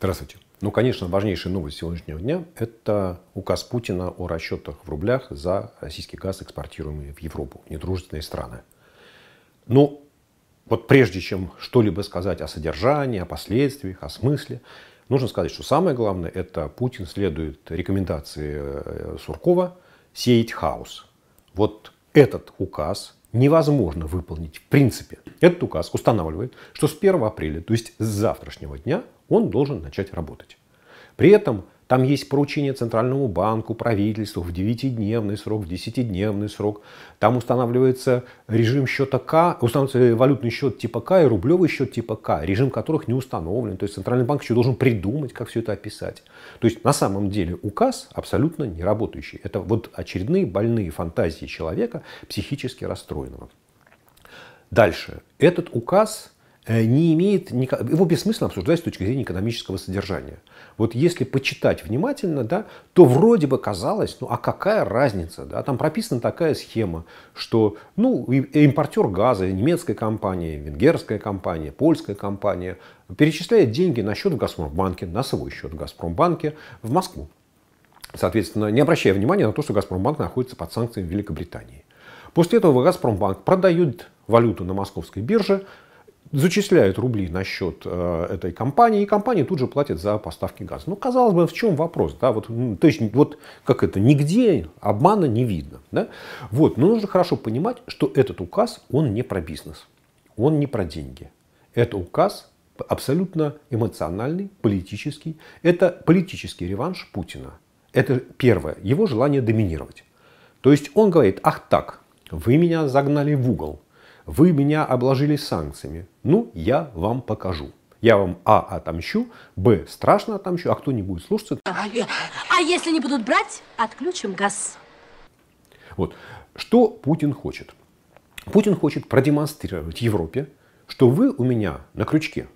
Здравствуйте. Ну, конечно, важнейшая новость сегодняшнего дня – это указ Путина о расчетах в рублях за российский газ, экспортируемый в Европу, недружественные страны. Ну, вот прежде чем что-либо сказать о содержании, о последствиях, о смысле, нужно сказать, что самое главное – это Путин следует рекомендации э, Суркова сеять хаос. Вот этот указ – невозможно выполнить в принципе. Этот указ устанавливает, что с 1 апреля, то есть с завтрашнего дня, он должен начать работать. При этом там есть поручение Центральному банку, правительству в 9-дневный срок, в 10-дневный срок. Там устанавливается режим счета К, устанавливается валютный счет типа К и рублевый счет типа К, режим которых не установлен. То есть Центральный банк еще должен придумать, как все это описать. То есть на самом деле указ абсолютно не работающий. Это вот очередные больные фантазии человека, психически расстроенного. Дальше. Этот указ Э, не имеет никак... его бессмысленно обсуждать с точки зрения экономического содержания. Вот если почитать внимательно, да, то вроде бы казалось, ну а какая разница, да, там прописана такая схема, что, ну, импортер газа, немецкая компания, венгерская компания, польская компания перечисляет деньги на счет в Газпромбанке, на свой счет в Газпромбанке в Москву. Соответственно, не обращая внимания на то, что Газпромбанк находится под санкциями Великобритании. После этого Газпромбанк продает валюту на московской бирже, зачисляют рубли на счет э, этой компании, и компания тут же платит за поставки газа. Ну, казалось бы, в чем вопрос? Да? Вот, то есть, вот как это, нигде обмана не видно. Да? Вот, но нужно хорошо понимать, что этот указ, он не про бизнес, он не про деньги. Это указ абсолютно эмоциональный, политический. Это политический реванш Путина. Это первое, его желание доминировать. То есть он говорит, ах так, вы меня загнали в угол, вы меня обложили санкциями. Ну, я вам покажу. Я вам а. отомщу, б. страшно отомщу, а кто не будет слушаться... А, а, а если не будут брать, отключим газ. Вот. Что Путин хочет? Путин хочет продемонстрировать Европе, что вы у меня на крючке,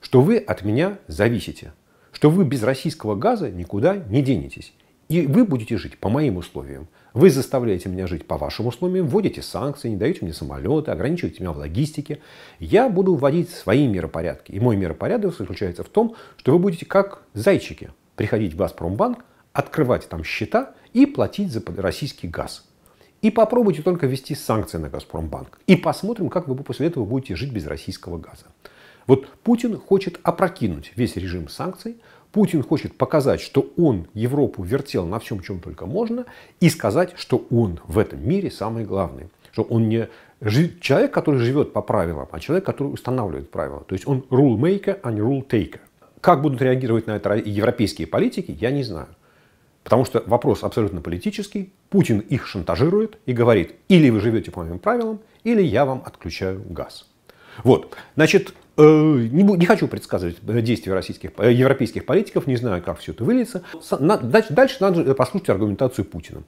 что вы от меня зависите, что вы без российского газа никуда не денетесь. И вы будете жить по моим условиям. Вы заставляете меня жить по вашим условиям, вводите санкции, не даете мне самолеты, ограничиваете меня в логистике. Я буду вводить свои миропорядки. И мой миропорядок заключается в том, что вы будете как зайчики приходить в Газпромбанк, открывать там счета и платить за российский газ. И попробуйте только ввести санкции на Газпромбанк. И посмотрим, как вы после этого будете жить без российского газа. Вот Путин хочет опрокинуть весь режим санкций, Путин хочет показать, что он Европу вертел на всем, чем только можно, и сказать, что он в этом мире самый главный. Что он не человек, который живет по правилам, а человек, который устанавливает правила. То есть он rule maker, а не rule taker. Как будут реагировать на это европейские политики, я не знаю. Потому что вопрос абсолютно политический. Путин их шантажирует и говорит, или вы живете по моим правилам, или я вам отключаю газ. Вот. Значит, Э, не, не хочу предсказывать э, действия российских, э, европейских политиков, не знаю, как все это выльется. Дальше надо послушать аргументацию Путина.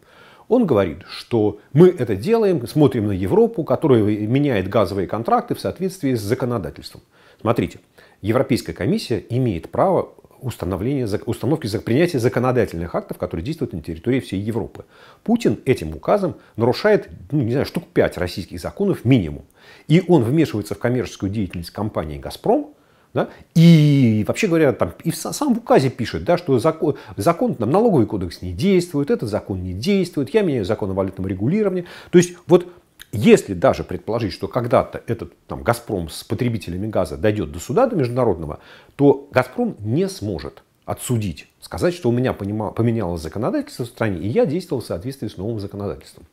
Он говорит, что мы это делаем, смотрим на Европу, которая меняет газовые контракты в соответствии с законодательством. Смотрите, Европейская комиссия имеет право установления, установки, принятия законодательных актов, которые действуют на территории всей Европы. Путин этим указом нарушает, ну, не знаю, штук пять российских законов минимум. И он вмешивается в коммерческую деятельность компании «Газпром», да? И вообще говоря, там и в, сам в указе пишет, да, что закон, закон там, налоговый кодекс не действует, этот закон не действует, я меняю закон о валютном регулировании. То есть вот если даже предположить, что когда-то этот там, «Газпром» с потребителями газа дойдет до суда, до международного, то «Газпром» не сможет отсудить, сказать, что у меня поменялось законодательство в стране, и я действовал в соответствии с новым законодательством.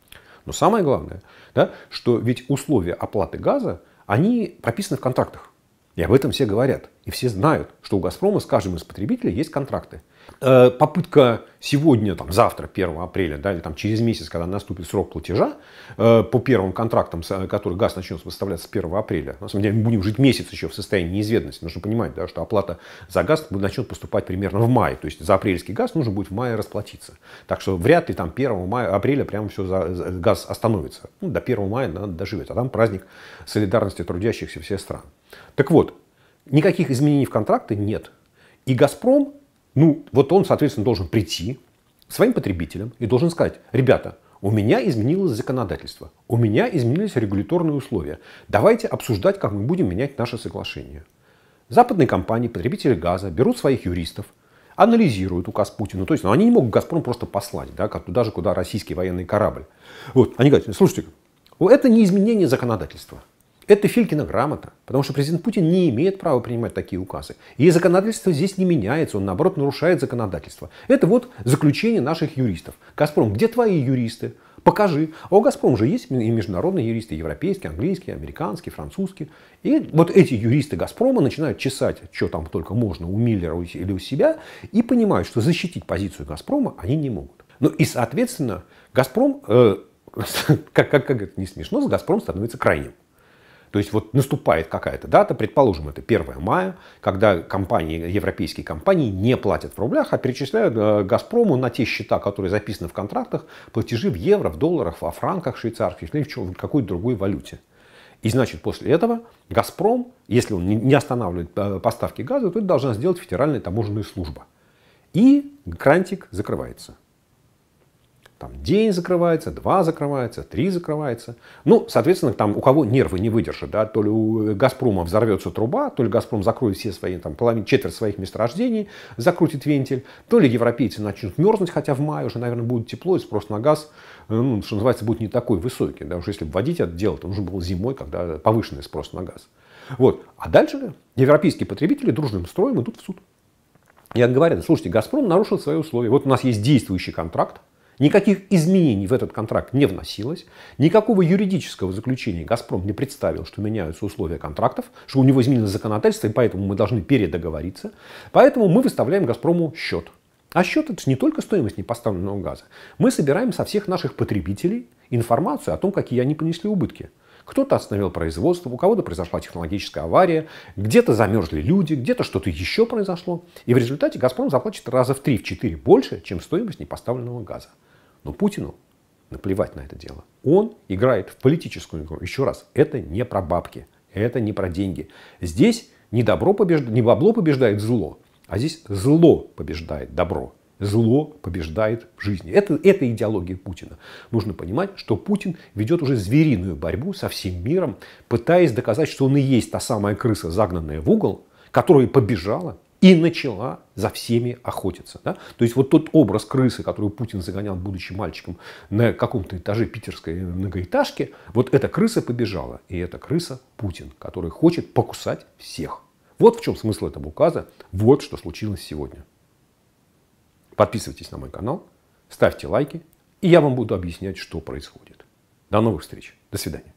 Но самое главное, да, что ведь условия оплаты газа, они прописаны в контрактах. И об этом все говорят. И все знают, что у «Газпрома» с каждым из потребителей есть контракты. Э, попытка сегодня, там, завтра, 1 апреля, да, или там, через месяц, когда наступит срок платежа, э, по первым контрактам, э, который газ начнет выставляться с 1 апреля, на самом деле мы будем жить месяц еще в состоянии неизвестности. Нужно понимать, да, что оплата за газ начнет поступать примерно в мае. То есть за апрельский газ нужно будет в мае расплатиться. Так что вряд ли там 1 мая, апреля прямо все за, газ остановится. Ну, до 1 мая надо доживать. А там праздник солидарности трудящихся всех стран. Так вот, никаких изменений в контракты нет. И «Газпром» Ну, вот он, соответственно, должен прийти своим потребителям и должен сказать, ребята, у меня изменилось законодательство, у меня изменились регуляторные условия. Давайте обсуждать, как мы будем менять наше соглашение. Западные компании, потребители газа берут своих юристов, анализируют указ Путина. Ну, то есть ну, они не могут «Газпром» просто послать, да, как туда же, куда российский военный корабль. Вот, они говорят, слушайте, это не изменение законодательства. Это Филькина грамота, потому что президент Путин не имеет права принимать такие указы. И законодательство здесь не меняется, он наоборот нарушает законодательство. Это вот заключение наших юристов. «Газпром, где твои юристы? Покажи. А у «Газпром» же есть и международные юристы, европейские, английские, американские, французские. И вот эти юристы «Газпрома» начинают чесать, что там только можно у Миллера или у себя, и понимают, что защитить позицию «Газпрома» они не могут. Ну и, соответственно, «Газпром», э, как, как, как это не смешно, «Газпром» становится крайним. То есть вот наступает какая-то дата, предположим, это 1 мая, когда компании, европейские компании не платят в рублях, а перечисляют э, «Газпрому» на те счета, которые записаны в контрактах, платежи в евро, в долларах, во франках швейцарских или ну в какой-то другой валюте. И значит, после этого «Газпром», если он не останавливает э, поставки газа, то это должна сделать Федеральная таможенная служба. И грантик закрывается. Там день закрывается, два закрывается, три закрывается. Ну, соответственно, там у кого нервы не выдержат, да, то ли у э, «Газпрома» взорвется труба, то ли «Газпром» закроет все свои, там, половину, четверть своих месторождений, закрутит вентиль, то ли европейцы начнут мерзнуть, хотя в мае уже, наверное, будет тепло, и спрос на газ, э, ну, что называется, будет не такой высокий. Да, уже если вводить это дело, то нужно было зимой, когда повышенный спрос на газ. Вот. А дальше европейские потребители дружным строем идут в суд. И говорят: слушайте, «Газпром» нарушил свои условия. Вот у нас есть действующий контракт, Никаких изменений в этот контракт не вносилось, никакого юридического заключения «Газпром» не представил, что меняются условия контрактов, что у него изменено законодательство, и поэтому мы должны передоговориться. Поэтому мы выставляем «Газпрому» счет. А счет – это не только стоимость непоставленного газа. Мы собираем со всех наших потребителей информацию о том, какие они понесли убытки – кто-то остановил производство, у кого-то произошла технологическая авария, где-то замерзли люди, где-то что-то еще произошло. И в результате «Газпром» заплатит раза в 3-4 больше, чем стоимость непоставленного газа. Но Путину наплевать на это дело. Он играет в политическую игру. Еще раз, это не про бабки, это не про деньги. Здесь не, добро побежд... не бабло побеждает зло, а здесь зло побеждает добро. Зло побеждает в жизни. Это, это идеология Путина. Нужно понимать, что Путин ведет уже звериную борьбу со всем миром, пытаясь доказать, что он и есть та самая крыса, загнанная в угол, которая побежала и начала за всеми охотиться. Да? То есть вот тот образ крысы, который Путин загонял, будучи мальчиком, на каком-то этаже питерской многоэтажки, вот эта крыса побежала. И эта крыса Путин, который хочет покусать всех. Вот в чем смысл этого указа, вот что случилось сегодня. Подписывайтесь на мой канал, ставьте лайки, и я вам буду объяснять, что происходит. До новых встреч. До свидания.